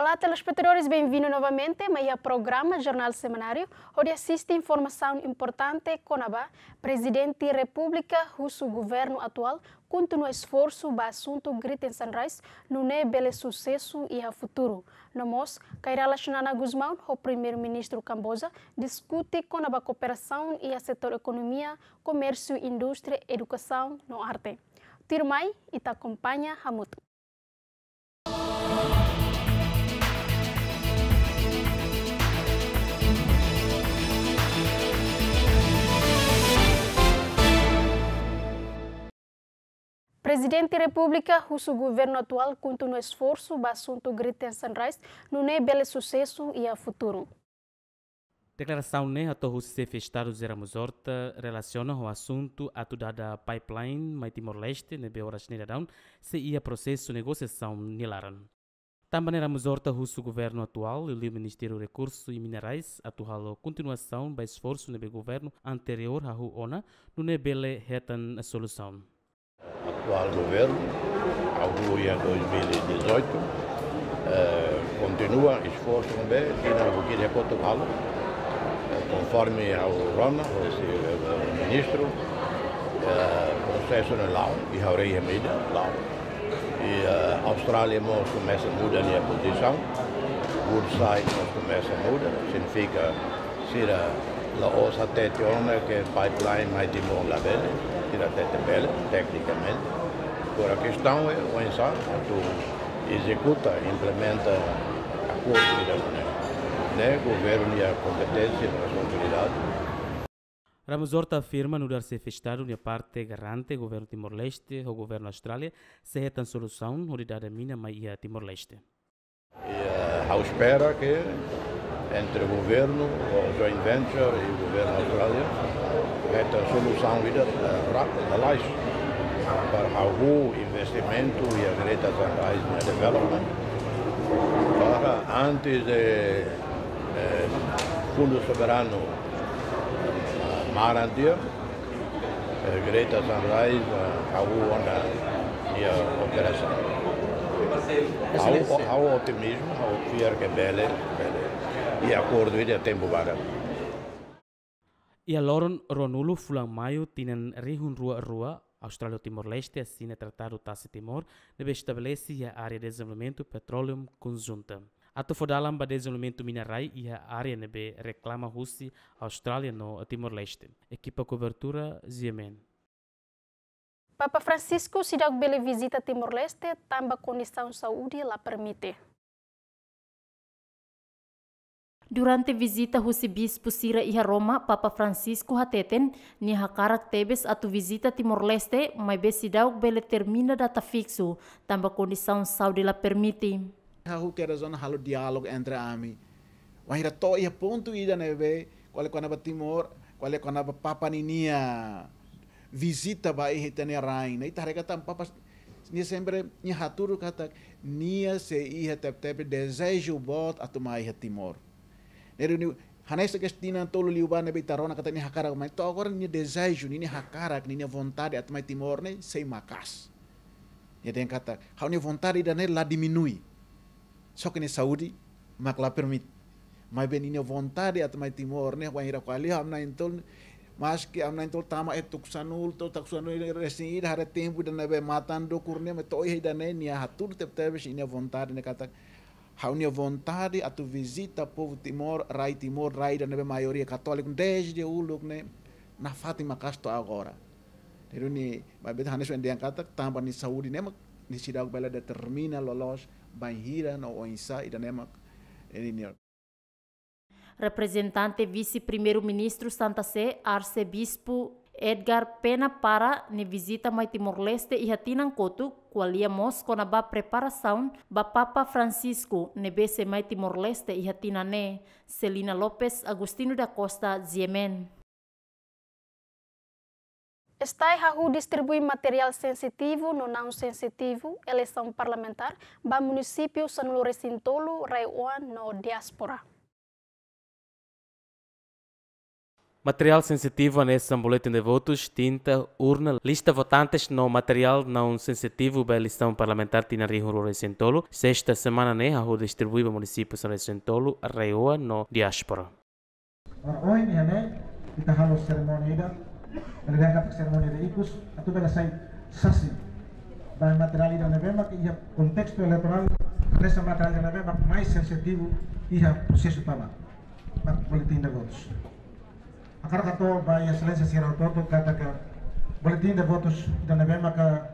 Olá, telespectadores, bem vindos novamente ao programa Jornal Semanário, onde assiste informação importante com a Presidente da República, russo governo atual, continua esforço para assunto Grita em Sunrise, no é belo sucesso e a futuro. No MOS, Kairala Shinana Guzmão, o primeiro-ministro Camboja, discute com a cooperação e a setor economia, comércio, indústria, educação no arte. Tirmai e te acompanha Hamuto. Presidente da República, o governo atual continua esforço para assunto Greater Sunrise, não é belo sucesso e a futuro. Declaração né a todos os festados de Ramozorta relaciona o assunto a toda a pipeline mais Timor-Leste, na horas down, se ia processo negociação nilaran. Também éramos horta russo governo atual e o Ministério do Recursos e Minerais atual continuação do esforço do governo anterior à ONU no nebele retan a solução atual governo, Albuia 2018, eh, continua esforço também aqui na Boquilha de Portugal, eh, conforme ao Rona, o ministro, eh, processo no Lau, e Haureia Meida, Lau. Eh, e a Austrália começa a mudar a posição, Woodside nós começa a mudar, significa ser a Laos até que é pipeline mais de bom labelo até bela, tecnicamente. Agora a questão é o ensaio, né, tu executa, implementa acordos da né, UNESCO. Né, né? Governo e a competência e a responsabilidade. Ramos Horta afirma no dar ser festado na parte garante governo Timor-Leste ou governo Austrália se é tão solução unidade mina mas Timor-Leste. E eh, a espera que entre o governo, o joint venture e o governo da Austrália, esta solução vida rapaz para o investimento e a Greta Sunrise né, Development para antes de eh, Fundo Soberano eh, Marantia, eh, a Greta Sunrise, a onda e a operação. Há, otimismo, há um pior que é bele, bele. E acordo ele é tempo para. a loron Ronulo fulang maio tienen rihun rua rua Austrália Timor-Leste assina Tratado Tassi Timor, deve estabelece a área de desenvolvimento petróleo conjunta. A fodalam para desenvolvimento minerai e a área nebe reclama Rússia, Austrália no Timor-Leste. Equipa cobertura Ziemen. Papa Francisco sidak beli visita Timor Leste tamba kondisi Saudi la permite. Durante visita husi bispo sira iha Roma, Papa Francisco hateten ni hakarak tebes atu visita Timor Leste, mai dauk bele termina data fixu tamba kondisi Saudi la permite. Hau kera zona halu dialog entre ami. Wahira to iha pontu ida nebe, quale quando Timor, quale ba Papa Ninia visita bae hitane rain nei tam tampapas ni sempre ni haturu kata nia se iha tep tep desejo bot Timor. hatimor neri ni hanesa kestina tolu liuba ne tarona kata ni hakara mai to agora ni desejo ni ni hakara ni ni vontade mai timor ne sei makas ni den kata hau ni vontade da ne la diminui so ke ni saudi mas la permite mas bem ni vontade mai timor ne wa hira quali hamna intol maski amna tol tama e tuksanul to tuksanul resin hara tempo dan be matando kurne me toy dan ne hatur tep tebe ine vontade ne kata a minha vontade a tu visita povo Timor Rai Timor Rai da nebe maioria católica desde o look ne na fatima casto agora Terus ni babet hanes yang diangkat tambah ni saudi nemak ni sidak bela determina lolos banhira no oinsa ida nemak ini representante vice-primeiro-ministro Santa Sé, arcebispo Edgar Pena para ne visita mai Timor-Leste e hatinan kotu kualia Moscou na ba preparação ba Papa Francisco ne bese mai Timor-Leste e hatinane Celina Lopes Agustino da Costa Ziemen. Estai hahu distribuindo material sensitivo no não sensitivo, eleição parlamentar, ba município São Lourenço Sintolo, Raiwan, no diáspora. Material sensitivo nesse boletim de votos, tinta, urna, lista votantes no material não sensitivo da eleição parlamentar Tina Rio Recentolo. Sexta semana, né, a distribui para o município de São Recentolo, Reoa, no diáspora. Hoje, né, kita halos ceremonia, tergantung ceremonia de a tudo bela sai para o material ida que o contexto eleitoral, nessa material ida nevema, mais sensitivo, o processo para boletim de votos. akar kato ba ya selen se sira toto kata ka boletin de votos de ne ka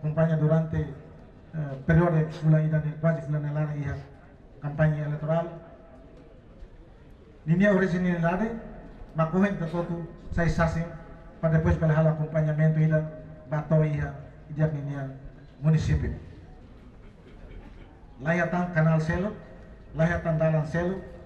kumpanya eh, durante eh, periode sulla ida nel quasi sulla nell'area ia kampanye elektoral Ninia origine nell'area ma cohen da toto sai sasin para depois pela hala acompanhamento ida batou iha dia ya ninia município layatan kanal selo layatan dalan selo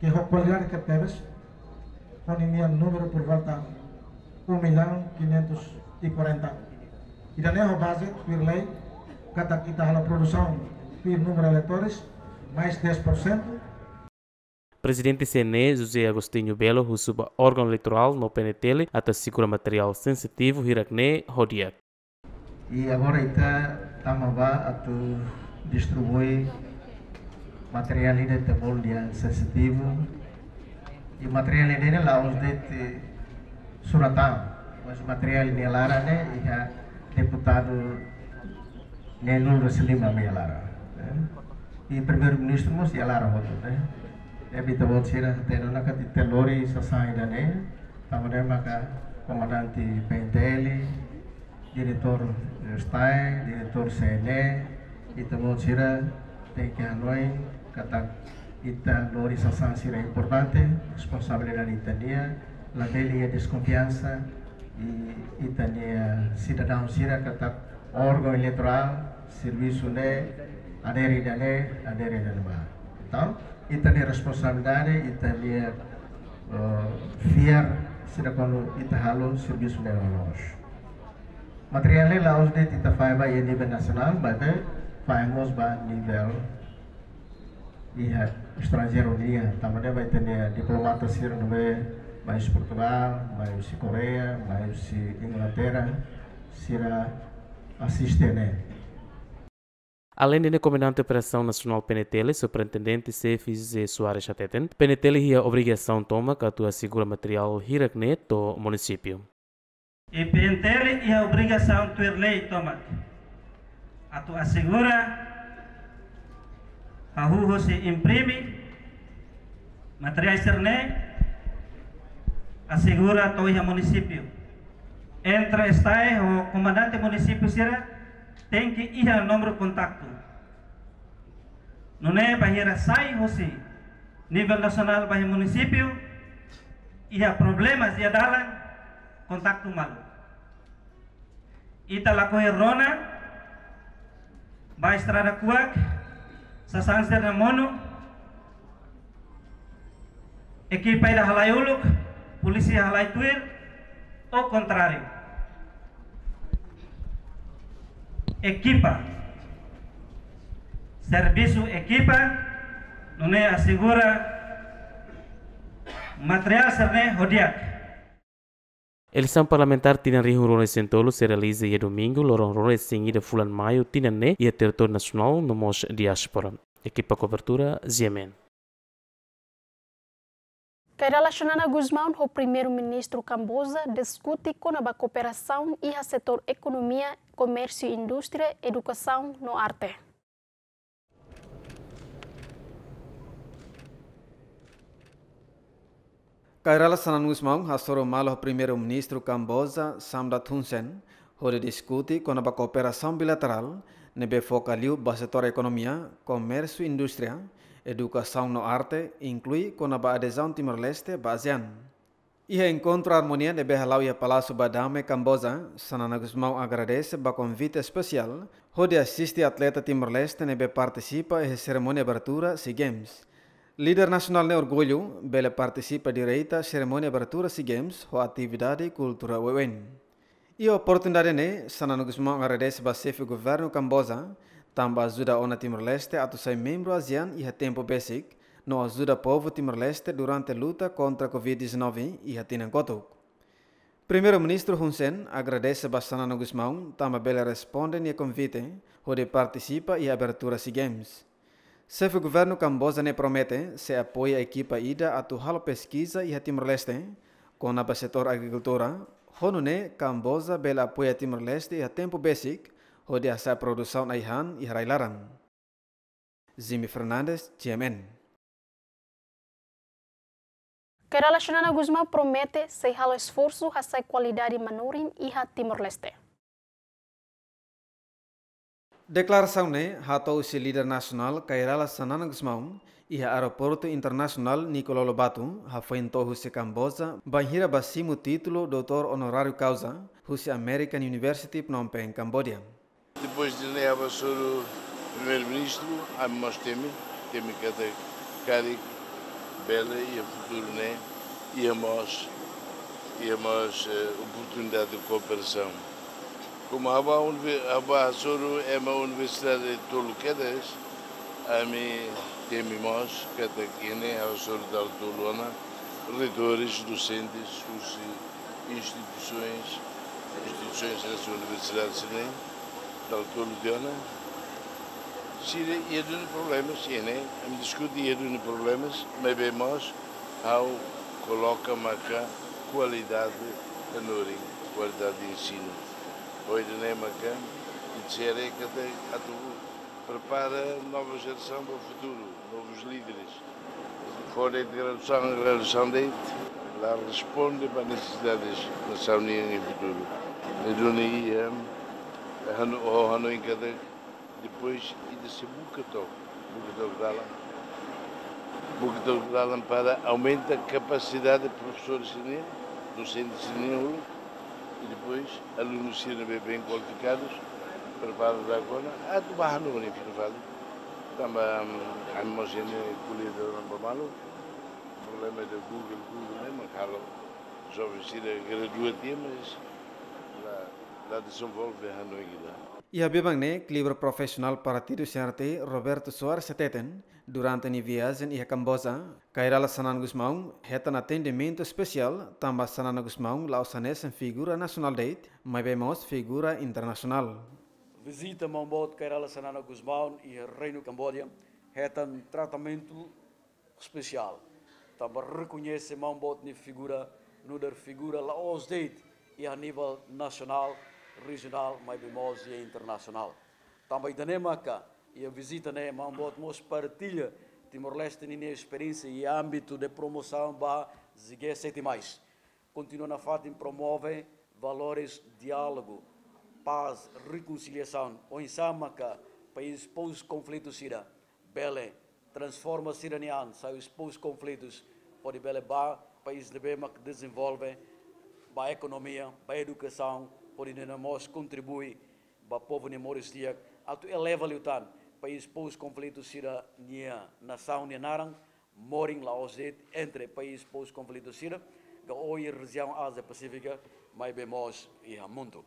que é qualiarke pebes ponimia número por volta 1 milhão 540 e da o base por lei cada quita a produção por número de eleitores mais 10% Presidente CNE José Agostinho Belo rusuba órgão eleitoral no PNTL até segura material sensitivo hirakne rodiak. E agora então, está a atu distribui materialide te moldia sensitivo i materialide ne laus dete surata mas material ne lara ne iha deputado ne nul reslima me lara i primeiro ministro mos ia lara hoto ne e bita bot sira te no naka te lori sa saida ne tamane maka comandante penteli diretor stai diretor sene i te bot sira te katak Ita lo risalsansi era importante, responsabile dell'Itania, la delia desconfianza, Itania cidadão sira catat órgão eleitoral, serviço né, adere da né, adere da Itania responsable Itania Itania uh, eh, fiar sira quando Ita halo serviço né nós. Materialnya laos de Tita Faiba ya nivel nasional, bate Faimos ba nivel pihak estrangeiro nia também vai ter diplomata sir nabe bai mais Portugal mais si Korea bai si Inglaterra sira né? Além de comandante da Operação Nacional penetele superintendente Cefis e Soares Ateten, PNTL e a obrigação toma que atua segura material Hirakne do município. E penetele e a obrigação ter lei toma. Atua segura Arrujo se imprime materiais Cerne assegura a município. Entre está o comandante município Sira tem que ir ao número contacto. Não é barreira sai você nível nacional para município e há problemas de adala, contacto mal. Ita lakuin rona ba estrada kuak sa sanster na mono ekipa ida halay uluk polisi halay tuir o kontrari, Ekipa, Servisu Ekipa, nune asigura, material serne hodiak Eleição parlamentar tina rio rone sentolo se realiza ia domingo, loron rone singi fulan maio tina ne a território nacional no mos diáspora. Equipa cobertura, Ziemen. Kerala Xanana Guzmão, o primeiro-ministro Camboja, discute com a cooperação e a setor economia, comércio, indústria, educação no arte. Kaj relasan anusmang hastoro malo primeiro-ministro Camboja Samda Thunsen, hore discute com a cooperação bilateral nebe focaliu basetor economia, comércio e indústria, educação no arte, inclui com a adesão Timor-Leste ASEAN. E encontro harmonia nebe halau ia Palácio Badame Camboja, Sananagusmau agradece ba convite especial, hore assiste atleta Timor-Leste nebe participa e cerimônia abertura SEA Games. Líder de orgulho, Bela participa direita à cerimônia abertura SEA Games ou atividade cultural UN. E a oportunidade ne, Sanano Guzmão agradece ao governo Camboja, também ajuda ONU Timor-Leste a ser membro ASEAN e a tempo basic, no ajuda povo Timor-Leste durante a luta contra a Covid-19 e a Tinangotok. Primeiro-ministro Hun Sen agradece a Sanano Guzmão, também Bela responde e convite, onde participa e abertura SEA Games. Chefe do governo cambojano promete se apoia a equipa ida a Tuhal Pesquisa e a Timor-Leste com o setor agricultura. Honune, Camboja, bela apoia a Timor-Leste e a Tempo Basic, onde a produção na Ihan e Railaran. Zimi Fernandes, GMN. Kerala Shunana Guzmão promete se rala esforço a qualidade manurin e a Timor-Leste. Deklarasauné hatau se líder nacional, Kairala Gusmão e aeroporto internacional Nicolau Lobato hafuento se Camboja banhira basimu título doutor honorário causa Rússia American University Phnom Penh, Cambodia. Depois de Neva ser o primeiro-ministro, nós teme temos cada é Cádiz, Bela e a futuro né, e a mais e a nós eh, oportunidade de cooperação. Como Hava Azuru é uma universidade de Tuluquedes, a mim temos que ataquinem ao Azuru da Tulona, reitores, docentes, instituições, instituições dessa universidade Sinem, né, da Tulona, Síria ia é de problemas, e nem né, me discute ia de problemas, mas bem ao coloca-me qualidade de qualidade de ensino hoje na EMACAM e dizer é que a tu prepara nova geração para o futuro, novos líderes. Fora de redução em graduação de lá responde para necessidades da União em futuro. Mas onde o ano em cada depois e de se bucatou, bucatou que dá lá. para aumentar a capacidade de professores de ensino, docentes de cinema, e depois alunos CNB bem qualificados, preparados agora, a trabalhar no Benfica Vale. Também a imagem colhida no Bamalo, problema é da Google, Google mesmo, caro, jovens tira graduativa, mas lá, lá desenvolve a Hanoiguida a bebang ne klibra profissional para tido serte Roberto Soares seteten durante a viagem ia Camboja, Kairala Sanan Gusmão retan atendimento especial tamba Sanan Gusmão lausanes em figura nacional date, mas vemos figura internacional. Visita Mambot Kairala Sanan Guzmão e Reino Camboja um tratamento especial. Tamba reconhece Mambot ni figura, nuder figura laos deit, e a nível nacional regional, mas mais e internacional. Também tenemos acá, e a visita né, a é mos partilha Timor-Leste e experiência e âmbito de promoção ba zigue sete mais. Continua na fatin promove valores, diálogo, paz, reconciliação, ou ensamaca, país pós-conflito irá bele, transforma siranian, sai os pós-conflitos, pode bele ba, país de Bema que desenvolve, ba economia, ba educação, Oni na nós contribui para o povo de Moristia, ato eleva lutan, país pós conflito sira nia nação nia narang, moring laoset entre país pós conflito sira, região Ásia Pacífica, mais bem e a mundo.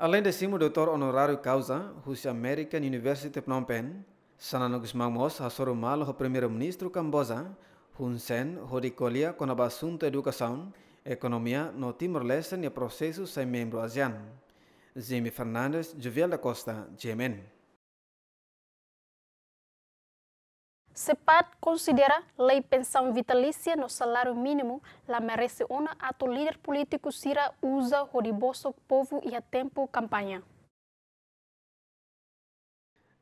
Além de cima, o doutor honorário causa, Rússia American University Phnom Penh, Sananogos a soro Malo, o primeiro-ministro Camboja, Hun Sen, Rodikolia, com o assunto educação, Economia no Timor-Leste e processo sem membro ASEAN. Jimmy Fernandes, Jovial da Costa, Jemen. CEPAD considera lei pensão vitalícia no salário mínimo lá merece uma ato líder político sira usa horiboso povo e a tempo campanha.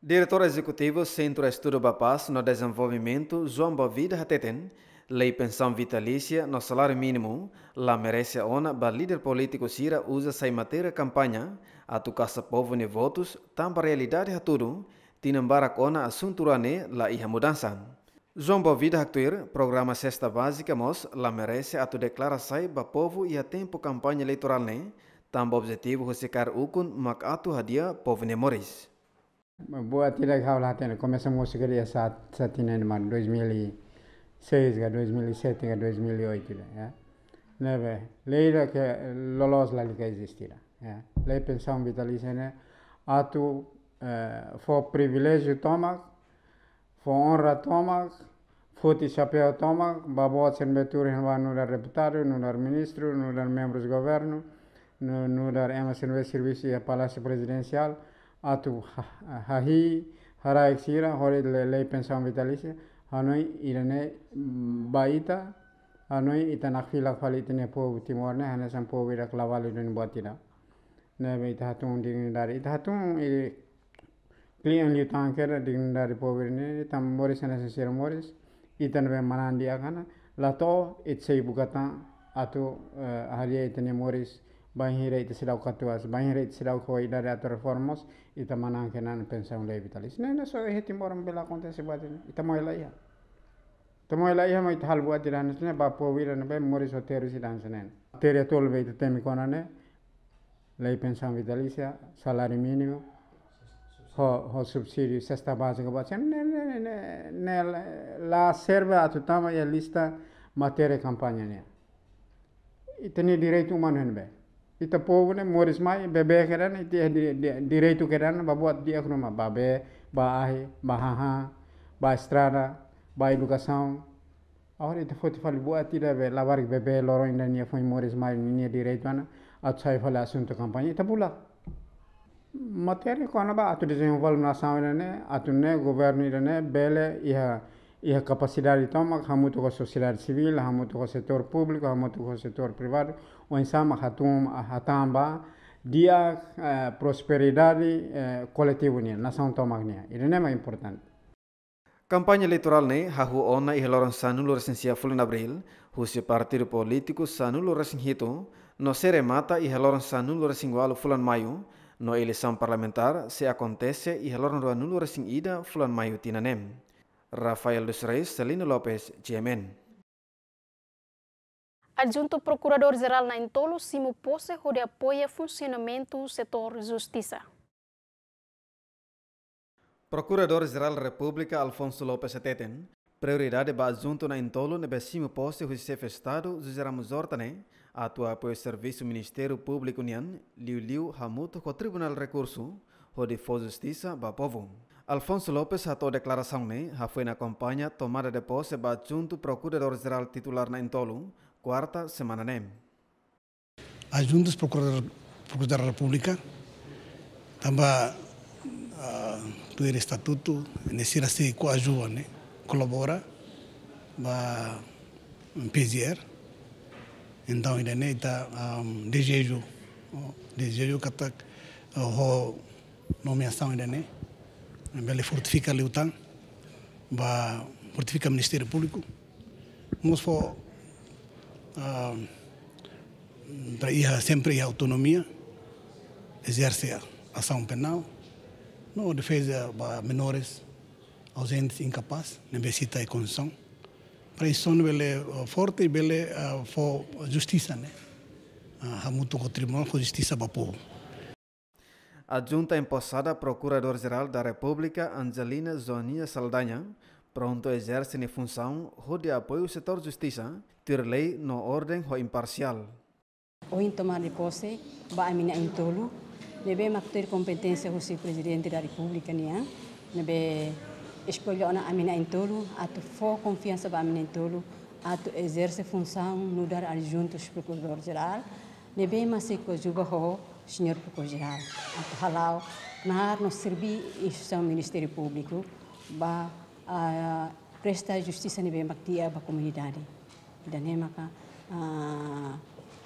Diretor Executivo Centro Estudo Bapaz no Desenvolvimento, João Bovida Hateten, lei pensão vitalícia no salário mínimo, la merece ona ba líder político Sira usa sai matéria campanha, a tu casa povo ne votos, tamba realidade a tudo, tinambarak ona assunturane la iha mudança. Zombo vida actuir, programa Sexta Básica mos, la merece a tu declara sai ba povo e a tempo campanha eleitoral ne, né? tamba objetivo hosekar ukun mak atu hadia povo ne moris. Boa tira kau lá, começamos a seguir essa tina em 2000 2006 2007 2008 ne leidake loloslalike existira é. le pension vitalisene né? atu eh, fo privilégio tomak fo honra tomak foti chapéu tomak babotsen beturin wa nudar deputado nudar ministro nudar membros governo nudar MSNV serviço e palácio presidencial atu hahi hara exira hore le, le pension vitalisene anoi irane mm, baita anoi ita filak fali itane po ne hane sam po wirak lawali ne buatira na be itahatung dingin dari hatung iri klien liu tangker dingin dari po wirne tam moris hana sir moris itan be manan dia kana lato itsei bukata atu eh, haria ne moris bahira itu silau katuas bahira itu silau koi dari atur reformos, ita manang kenan pensam vitalis ne so e hetim orang bela kontes ibatin ita mau ilaiya Tomoilai hama ithal bua tiran sene bapo wiran be moris hoteru sidan senen. Tere tol be ite temi konane lei pensión vitalicia, salario mínimo, ho ho subsidio sexta básica bacen ne ne ne ne la serva atutama ya lista matere campaña ne. Itene direito humano en be. Ita povo ne moris mai bebe keran ite direito keran babuat dia kruma babe ba ahi ba haha ba estrada ba educação. Agora te foi te falei boa tira be lavar que bebê loro ainda nem foi mores mais nem direito ana acha e falei assunto campanha te pula matéria quando ba atu desenvolve nação né atu né governo né bele ia ia capacidade toma hamuto com sociedade civil hamuto com setor público hamuto com setor privado o insama hatum hatamba dia eh, prosperidade eh, coletiva nação toma né isso é mais importante Campanha eleitoral ne hahu ona ihloran sanulo resencia full fulan abril, husio partido político sanulo resinhito, no mata e ihloran sanulo resingualo fulan maio no eleição parlamentar se acontece ihloran ruanulo resin ida fulan maio tinanem. Rafael dos Reis, Celino Lopes, GMN. Adjunto Procurador-Geral na Intolo, Simo Posse, onde apoia funcionamento do setor justiça. Procurador-Geral da República Alfonso Lopes Ateten, prioridade ba junto na intolo ne besimo poste hui chefe Estado Zuzeramos Hortane, né? atua apoio serviço Ministério Público União, Liu Liu Hamuto com Tribunal Recurso, de for justiça ba povo. Alfonso Lopes atou declaração ne, né? ha foi na campanha tomada de posse ba junto Procurador-Geral titular na intolo, quarta semana ne. Né? A junta Procurador, Procurador da República, também a pedir estatuto, decir así, coayuva, ¿no? colabora, va um pedir. Então, ainda nem né, está um, desejo, desejo que está né? a nomeação ainda nem. Ele fortifica ali o TAN, vai fortificar o Ministério Público. Nós for uh, para ir sempre a autonomia, exercer ação penal, não, defesa eh, para menores, ausentes, incapazes, necessita de condição. Para isso, é forte e é eh, for justiça, né? Há ah, muito o tribunal com justiça para o povo. A junta empossada Procurador-Geral da República, Angelina Zoninha Saldanha, pronto exerce na função de apoio ao setor justiça, ter lei no ordem ou imparcial. O intuito de posse, vai a minha entolo, devemos ter competência o presidente da República, né? Nebe escolher a amina em tolo, ato for confiança para amina em tolo, ato exercer função no dar adjuntos procurador geral, nebe mas se cojuga o senhor procurador geral, ato halal na nos servir instituição Ministério Público, para prestar justiça a maktia ba comunidade, e ka a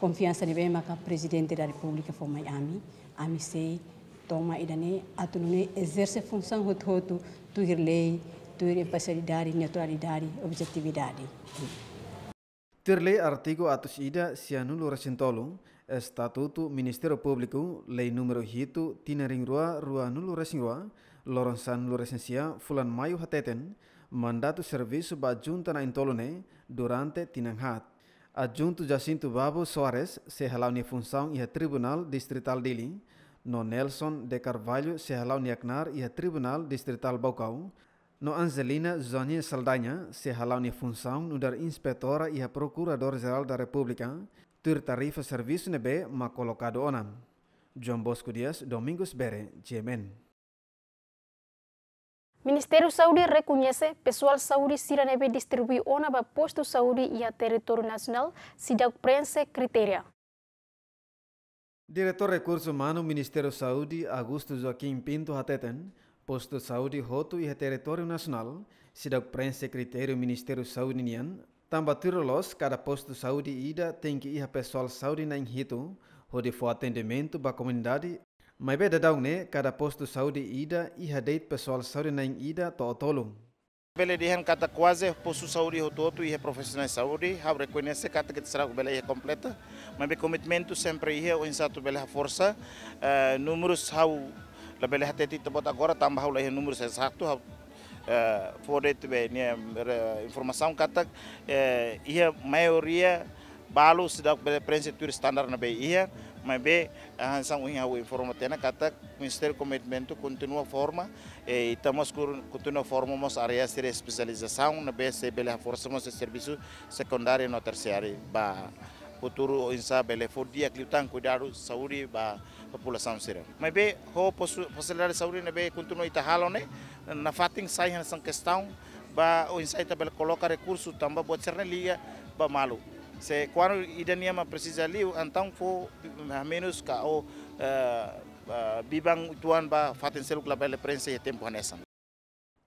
confiança para o presidente da República for Miami. ami sei toma idane atunune exerce função rototo tuir lei dari imparcialidade dari. objetividade Tirlei artigo atus ida sianulu resintolu Estatuto ministero Público Lei número Hito tinering Rua Nulo Resingrua Loronsan Nulo Resensia Fulan Maio Hateten Mandato Serviço Bajunta na Intolone durante Tinanghat Adjunto Jacinto Babo Soares se halau na função ia Tribunal Distrital Diling, no Nelson de Carvalho se halau na acnar ia Tribunal Distrital Bocão; no Angelina Zoni Saldanha se halau na função no dar Inspetora ia Procurador-Geral da República, tur tarifa serviço nebe ma colocado onam. João Bosco Dias, Domingos Bere, Gemen. Ministério Saúde reconhece pessoal saúde neve distribuir ona ba posto saúde e a território nacional se sidak prense critéria. Diretor humanos do Ministério Saúde Augusto Joaquim Pinto Hateten, posto saúde roto e a território nacional se sidak prense critério Ministério Saúde nian, tambatiro los cada posto saúde ida tem que ir a pessoal saúde na inhito, onde for atendimento para a comunidade Mai be da daung ne kada postu Saudi ida iha deit pessoal Saudi naing ida to tolong. Bele dihen kata quase posu Saudi hototo iha profesional Saudi ha reconhece kata kita será bele iha completa. Mai be commitmento sempre iha o insato bele força uh, eh, números hau la bele hateti tebot agora tambah ulah iha números exacto hau uh, eh, fodet be ne informação kata uh, eh, mayoria balu sedak bele prinsip tur standar na be iha. mas bem, a ah, Hansan Unha o informa na kata Ministério Comitmento continua forma e eh, estamos continua formamos áreas de especialização na base pela reforçamos o é serviço secundário e no terciário ba futuro insa bela for dia cliutan cuidado saúde ba população sira mas bem ho possibilidade saúde na bem continua itahalo né na fatin sai Hansan questão ba o insa itabel coloca recurso também pode ser na liga ba malu se quando ma precisa ali então fo menos ka o eh, eh, bibang tuan ba faten seluk labele prensa e tempo nessa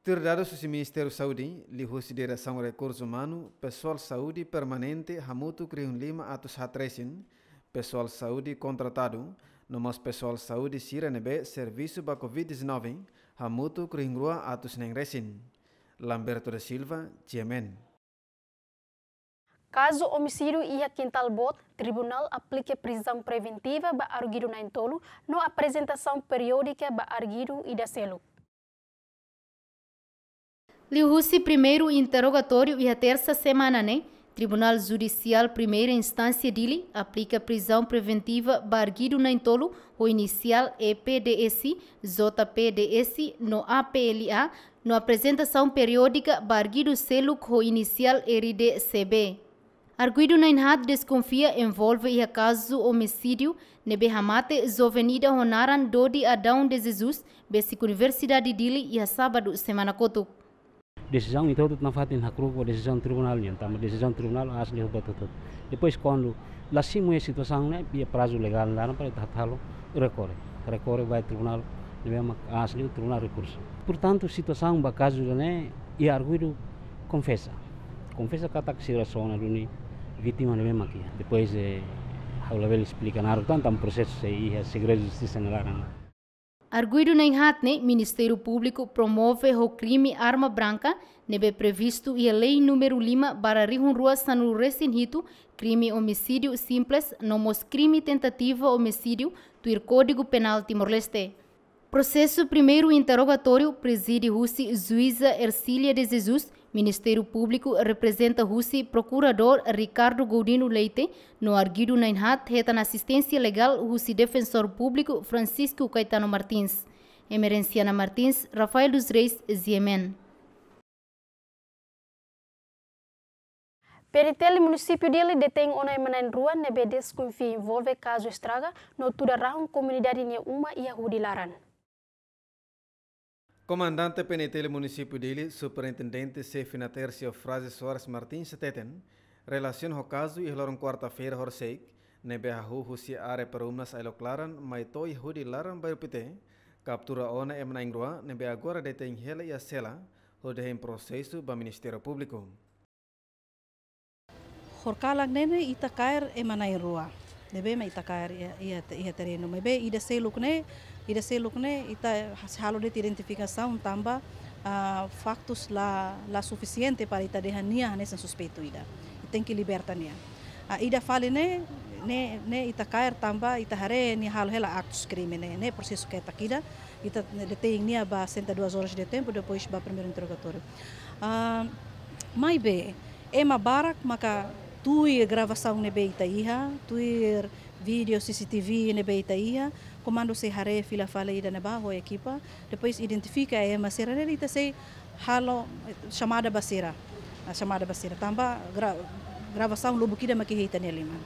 Terdado Saudi, Ministério Saúde, dera sang recurso humano, pessoal saúde permanente, hamutu kriun Lima atus hatresin, pessoal saúde contratado, nomos pessoal saúde sirenebe serviço ba COVID-19, hamutu kriun Rua atos nengresin. Lamberto da Silva, Tiemen. Caso homicídio e a quintal bot, tribunal aplique prisão preventiva para arguido na entolo, no apresentação periódica para arguido e da selo. Liu-se primeiro interrogatório e a terça semana, né? Tribunal Judicial Primeira Instância Dili aplica prisão preventiva barguido na entolo, o inicial EPDS, é JPDS no APLA, no apresentação periódica barguido selo, o inicial RDCB. Arguido Neinhardt desconfia envolve e caso homicídio nebe hamate zovenida honaran Dodi Adão de Jesus, besic Universidade de Dili e a sábado semana kotuk. Decisão então tudo na fatin hakruko, decisão tribunal então, decisão tribunal as asliu é Depois quando lasimo a situação né, pia prazo legal não para tratá-lo, recorre, recorre vai tribunal, devemos as lhe tribunal recurso. Portanto, situação bacaso né, e arguido confessa. Confessa que a taxiração ali vítima leve maquia. Depois, eh, Olavel explica na Arutanta um processo e a Segredo de Justiça na Arguido na Inhatne, Ministério Público promove o crime arma branca, Neve previsto e a lei número 5 para rua sanu resinhito, crime homicídio simples, nomos crime tentativa homicídio, tuir Código Penal Timor-Leste. Processo primeiro interrogatório preside Rússia Juíza Ercília de Jesus, Ministério Público representa Rússia procurador Ricardo Godino Leite no arguido na Inhat reta na assistência legal Rússia defensor público Francisco Caetano Martins. Emerenciana Martins, Rafael dos Reis, Ziemen. Peritel município dele detém uma emanan rua nebedes confia envolve caso estraga no toda a comunidade ne uma e a Rudilaran. Comandante PNT del municipio Superintendente Sefina Tercio Frases Suarez Martin Seteten, relaciona o caso e loron quarta-feira horseik, nebeha hu husi are perumnas ailo claran, maitoi hudi e laran bayo pite, captura ona emna ingrua, nebe agora detém hela e a sela, hode em processo ba Ministério Público. Horkalang nene itakair emana ingrua, itakair ia terreno, ida seluk nene, Iracelo, né, ita halu de identificação tamba uh, factos la lá suficiente para ita derrania nesse suspeito ida. Tem que liberta nia. Uh, ida fale ne ne ne ita cair tamba ita hare ni halu hela actos crime ne né processo que é ita kida ita detém nia ba 72 horas de tempo depois ba primeiro interrogatório. Uh, mai be, ema barak maka tuir gravação ne beita iha, tuir vídeo CCTV ne beita iha, comando se hare fila fala ida na barro equipa, depois identifica a maceira está se halo chamada baseira, a ah, chamada baseira tamba gra, gravação lobo kida makihita nele mano.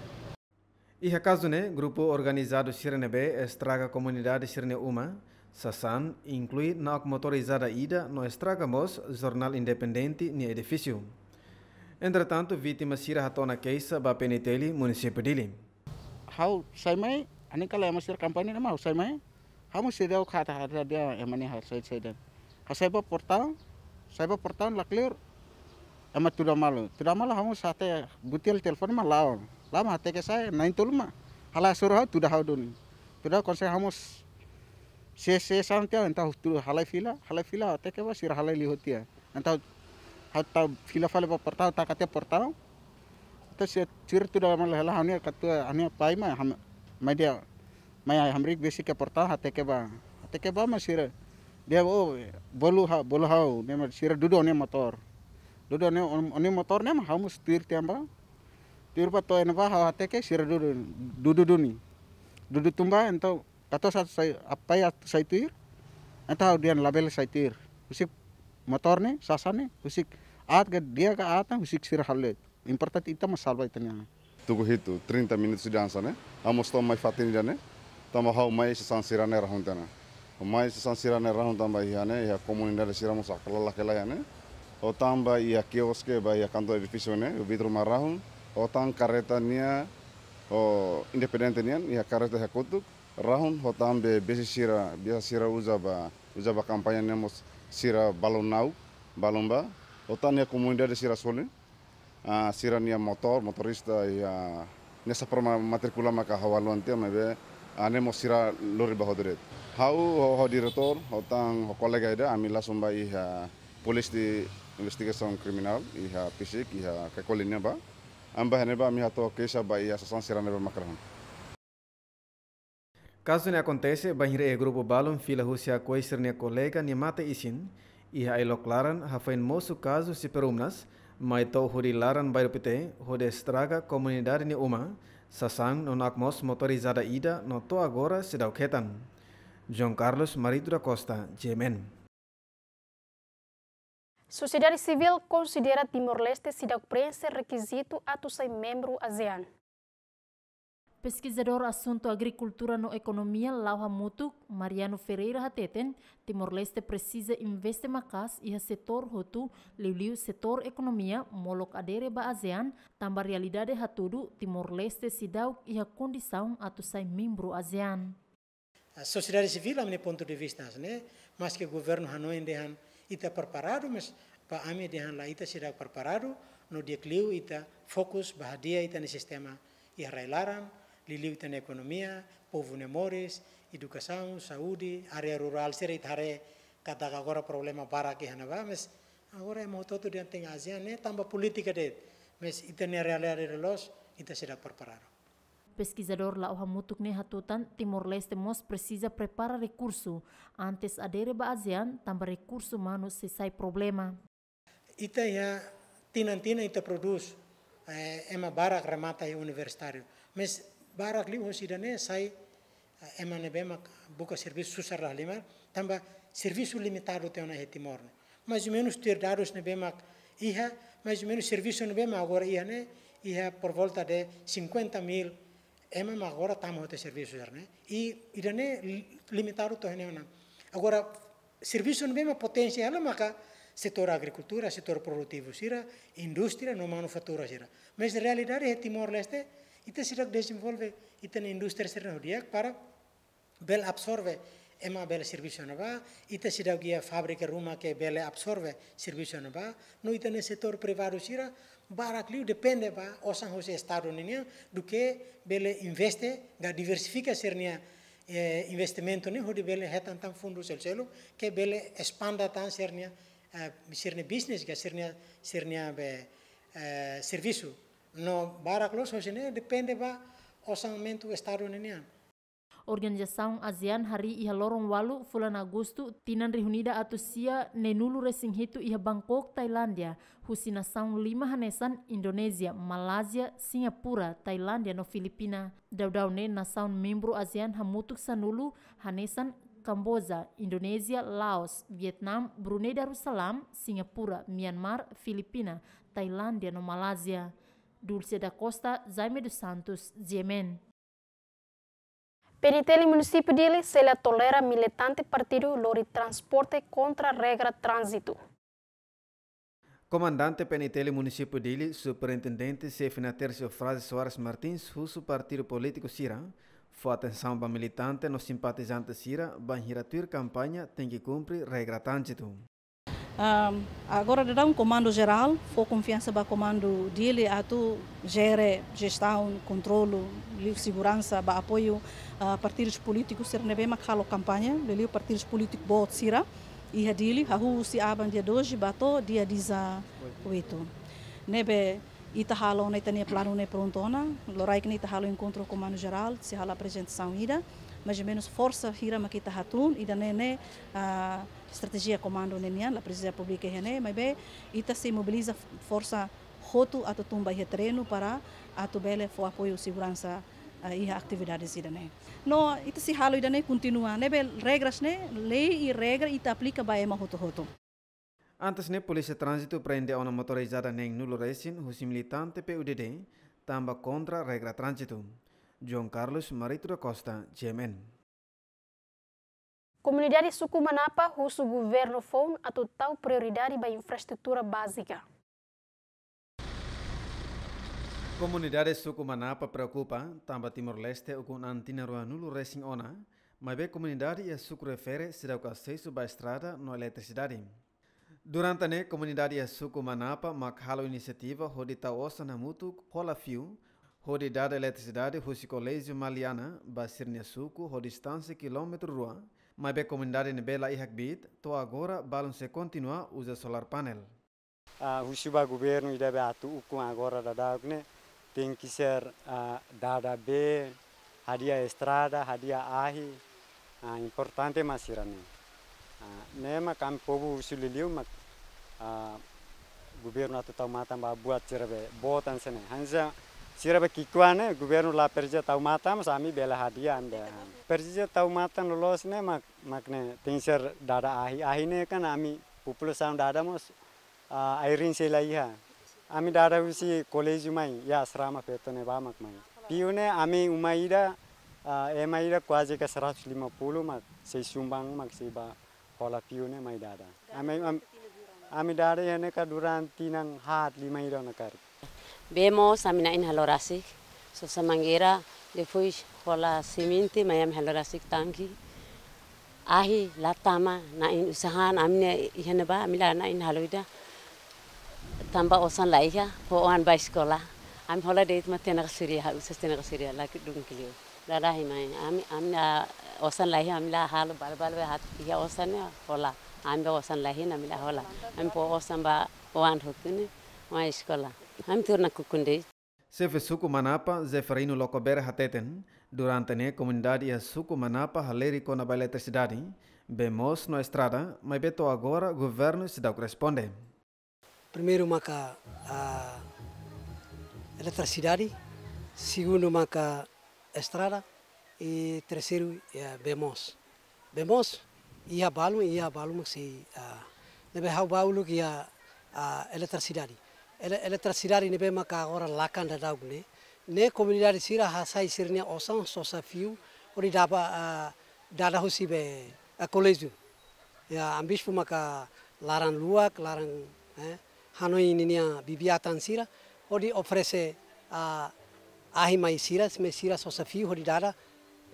E acaso né, grupo organizado Sirenebe estraga comunidade Sirene Uma, Sasan, inclui na motorizada ida no estragamos jornal independente ni edifício. Entretanto, vítima Sira Hatona Keisa ba Peniteli, município dele. How sai mai Ani kalau yang masih kampanye nama usai mai, kamu sudah kata harga dia yang mana harus saya saya dan. portal, saya buat portal clear. emat tidak malu, tidak malu kamu sate butil telepon mah lawan, lama hati ke saya nain tul mah, halah suruh aku tidak haudun, sudah konsep kamu se santai entah tu halai fila, halai fila hati ke apa sih halai dia, entah hatta fila fala portal tak kate portal ta se cir dalam lelah katua katu hania pai Maya, दिया मैं हमरी बेसी hati ke हाथे hati ke हाथे के dia oh bolu ha bolu hau nema sira dudo ne motor dudo ne oni motor ne hamu stir tiamba tir pa to enva ha hate ke sira dudo dudo duni dudo tumba ento kato satu sai apa ya sai tir ento dia label sai tir usik motor ne sasane usik at ke dia ke musik usik sira halle itu ita masalba itanya Tugu hitu 30 minutos sudah dança, amo sto mai fatin jane né? hau mai mais San Sirane Rahuntana. mai mais San Sirane Rahuntamba, e né? E a comunidade Siramos Akala, aquela, né? O Tamba e a Kiosque, e a canto do O vidro marrão. O Tam nia, o independente nian ya e a Kutuk. Rahun, o Tambe, Besi Sira, biasa Sira uzaba uzaba kampanya né? Sira Balonau, Balomba. O Tam e a comunidade Sira ಸಿರನಿಯ ah, ಮೊತೋರ್ ya ya, nesa ನೆಸಪರ matrikula maka ಹವಾಲು ಅಂತ mebe ane ah, mo sira lori bahodret hau ho ho direktor hotang kolega ida amila sumba iha polis di investigasi kriminal iha pisik iha kekolinya ba amba hene ba miha hato kesa ba iha sasan sira neba makrahan Caso ne acontece, banhire e grupo balon fila Rússia coisir ne colega ne isin, iha ilo laran hafain mosu moço si perumnas, maito huri laran pite hode straga komunidad ni uma sasang non akmos motorizada ida no to agora se ketan. Jon Carlos Maridura Costa, Jemen Sociedade Civil considera Timor-Leste se dá requisito atu sai membro ASEAN. Pesquisador Assunto Agricultura no Economia, Laura Mutuk, Mariano Ferreira Hateten, Timor-Leste precisa investir macas e setor rotu, liu setor economia, molok adere ba ASEAN, tambah realidade hatudu, Timor-Leste sidau e a condição atu sai membro ASEAN. A sociedade civil, a meu ponto de vista, né? mas que o governo Hanoi dehan está preparado, mas para a minha dehan lá está preparado, no decliu está fokus bahadia está no sistema e arrailaram, liliuta na ekonomia, povo nemores, educação, saudi, area rural, serit hare kata agora problema para que hanava, mas agora é e muito tudo dentro da Ásia, né? Tamba política de, mes ite ne real relos, ita será preparado. Pesquisador mutuk Hamutuk Nehatutan Timor Leste Mos precisa prepara recurso antes adere ba ASEAN tambah recurso mano selesai problema. Ita ya tinan tina ita produz eh, ema barak remata ya universitário, Mes barak barakli unsidane sai emane bema buka servis susar lah mar tamba servisu limitado te ona heti morne mais ou menos ter dados ne bemak iha mais ou menos serviço ne bemak agora iha ne iha por volta de 50 mil emam agora tamo hote servisu jarne e irane limitado to hene agora servisu ne bemak potência ela maka setor agricultura setor produtivo sira indústria no manufatura sira mas realidade é Timor Leste Είτε σειρά desenvolve είτε industria στην οδεία, Para bel absorbe ema bel servicio Itu ite dia fabrica ruma ke bel absorbe servicio nova, no ite ne setor privado sira liu depende ba osan hose estado ninia duke bel investe ga diversifica sernia eh, investimento ni hodi bel hetan tan fundo sel selo ke bel espanda tan sernia eh, sernia business ga sernia sernia be eh, No, baraklo sosine depende ba osamento estado ninian. Ya. Organisasi ASEAN hari iha lorong walu fulan Agustu tinan rihunida atau sia nenulu resing hitu iha Bangkok, Thailandia, husina saung lima hanesan Indonesia, Malaysia, Singapura, Thailandia, no Filipina. ne na nasaun membro ASEAN hamutuk sanulu hanesan Kamboja, Indonesia, Laos, Vietnam, Brunei Darussalam, Singapura, Myanmar, Filipina, Thailandia, no Malaysia. Dulce da Costa, Jaime dos Santos, Yemen. Penitele município dele se tolera militante partido lori transporte contra regra trânsito. Comandante Penitele município dele, superintendente Sefina Tercio Frase Soares Martins, russo partido político Sira, foi atenção para militante no simpatizante Sira, banhiratur campanha tem que cumprir regra trânsito agora, de dar um comando geral, foi confiança para o comando dele, a tu gere gestão, controle, segurança, para apoio a partidos políticos, ser nebe makalo campanha, lelio partidos políticos boa sira, e a dele, a rua se abre dia 12, bato dia 18. Nebe, itahalo na itania plano pronto prontona, lorai que itahalo encontro com o comando geral, se hala apresentação ida, mais ou menos força hira maquita hatun, e da nene, uh, ah, estratégia comando nenian la presidência pública hene mas bem ita se mobiliza força roto ato tumba e treino para ato bele for apoio e segurança eh, e atividades ida né no ita se halo ida né continua né bel regras né lei e regra ita aplica baema roto roto Antes ne polisi trânsito prende a uma motorizada nem nulo resin, husi militante PUDD, tamba contra regra trânsito. João Carlos Marito da Costa, GMN. Comunidade Suku russo o governo foi a total prioridade para a infraestrutura básica. Comunidade Suku preocupa, também Timor-Leste, com a antina nulo Racing Ona, mas a comunidade e a Suku refere se dá o acesso à estrada na eletricidade. Durante a comunidade e Suku Manapa, Makhalo Iniciativa, Rodita Ossa Namutu, Rola Fio, Rodidada Eletricidade, Russo Colégio Maliana, suku Nesuku, Rodistância Quilômetro Ruan, Mai vai comandar em bela e hackbit, to agora balance continua usa solar panel. A uh, Ushiba governo e deve atu com agora da dagne tem que ser uh, ah, dada B, hadia estrada, hadia ahi, uh, importante masirani. Uh, ah, nema kami povo usuliliu mak uh, governo atu tau mata buat cerbe botan sene. Hanya Siraba kikuane gubernur la perja tau matam sami bela hadiah anda. Perja tau matan lolos ne mak makne tinser dada ahi ahi ne kan ami pupulo sam dada mos uh, airin selaiha. Ami dada usi kolejumai umai ya asrama petone ba mak mai. Piune ami umaida uh, emaida quasi ke puluh mak sei sumbang mak sei ba hola piune mai dada. Ami ami dada ne ka duran tinang hat lima ida nakar bemo samina in halorasik so samangira depois hola siminti mayam halorasik tangki. ahi latama na in usahan amne ba amila na in haloida tamba osan laiha po an ba sekolah am hola deit matena kasiria ha usas tena kasiria la kidung kilio darahi mai am amna osan laiha amila hal bal bal hat ya osan hola am ba osan laiha na mila hola am po osan ba oan hokune ma sekolah hamturna kukunde Sefe suku manapa Zeferino Locober Hateten, durante a comunidade e suku manapa halerico na baileta cidade, bemos na estrada, mas beto agora o governo se dá o responde. Primeiro maca a eletricidade, segundo maca estrada e terceiro é bemos. Bemos e abalo e abalo se a leva o baú que a eletricidade ele trazirá trasirari nebe maka agora lakan da daugne ne comunidade sira hasa isirne osan sosafiu ori daba dada hosibe a colégio ya ambispo maka laran luak laran eh, hanoi ninia tan sira ori oferece a ahima e sira me sira sosafiu ori dada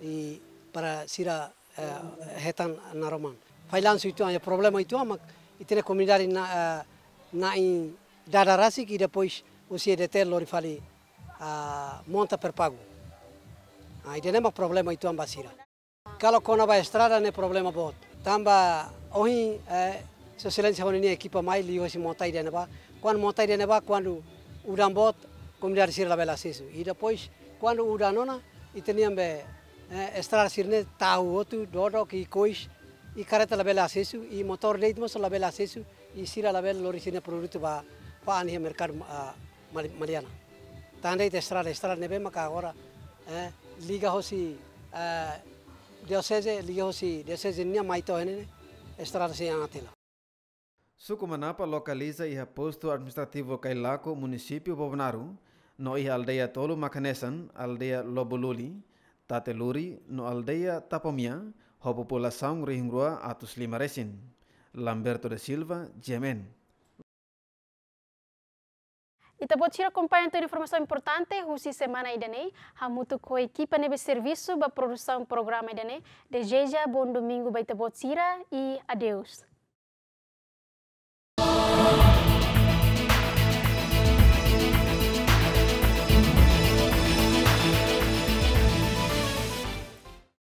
e para sira eh, na romã, naroman failan suitu a problema itu amak itene comunidade na uh, eh, na in dar a raça e depois o CDT lhe fale a ah, monta per pago. Aí não é problema em tua ambacira. Calo quando vai estrada não é problema bom. Tamba hoje eh, se silêncio honi equipa mais li hoje monta ideia neba. Quando monta ideia neba quando o dambot comunidade sir la bela sisu. E depois quando o danona e teniam be eh, estrada sirne tau outro dodo que cois e careta la bela sisu e motor ritmo la bela acesso, e sira la bela lorisine produto ba paan ia mercado ah, mariana. Tanda de estrada, estrada nebe maka agora eh, liga hosi eh, diocese, liga hosi diocese nia maito ene estrada se angatela. Sucumanapa localiza ia posto administrativo Cailaco, município Bobnaru, no ia aldeia Tolu Makanesan, aldeia Lobululi, Tateluri, no aldeia Tapomia, ho população Ringrua atus lima Lamberto de Silva, Jemen. ita te pode acompanhar toda informação importante, Rusi Semana Idane, Hamutu com a equipe de serviço para produção do programa Idane. Deseja bom domingo para te e adeus.